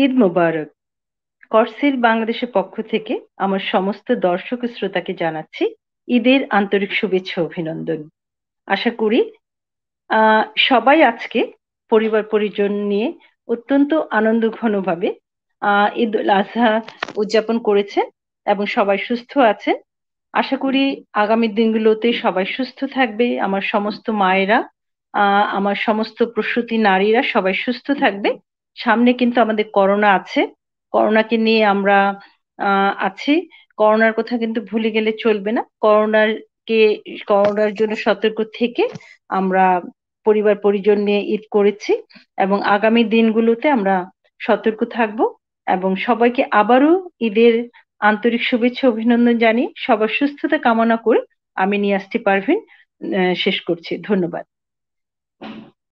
ঈদ মোবারক করসিল বাংলাদেশের পক্ষ থেকে আমার সমস্ত দর্শক শ্রোতাকে জানাচ্ছি ঈদের আন্তরিক শুভেচ্ছা অভিনন্দন আশা করি সবাই আজকে পরিবার পরিজন নিয়ে অত্যন্ত আনন্দ ঘনভাবে ঈদ উল আজহা উদযাপন করেছেন এবং সবাই সুস্থ আছেন আশা করি আগামী দিনগুলোতে সবাই সুস্থ থাকবে আমার সমস্ত মায়েরা আমার সমস্ত প্রসূতি নারীরা সবাই সুস্থ থাকবে সামনে কিন্তু আমাদের করোনা আছে করোনাকে নিয়ে আমরা আছি করোনার কথা কিন্তু ভুলে গেলে চলবে না করোনার কে করোনার জন্য সতর্ক থেকে আমরা পরিবার পরিজন নিয়ে ঈদ করেছি এবং আগামী দিনগুলোতে আমরা সতর্ক থাকব এবং সবাইকে আবারও ঈদের আন্তরিক শুভেচ্ছা অভিনন্দন জানিয়ে সবার সুস্থতা কামনা করে আমি নিয়ে আসতে পারভিন শেষ করছি ধন্যবাদ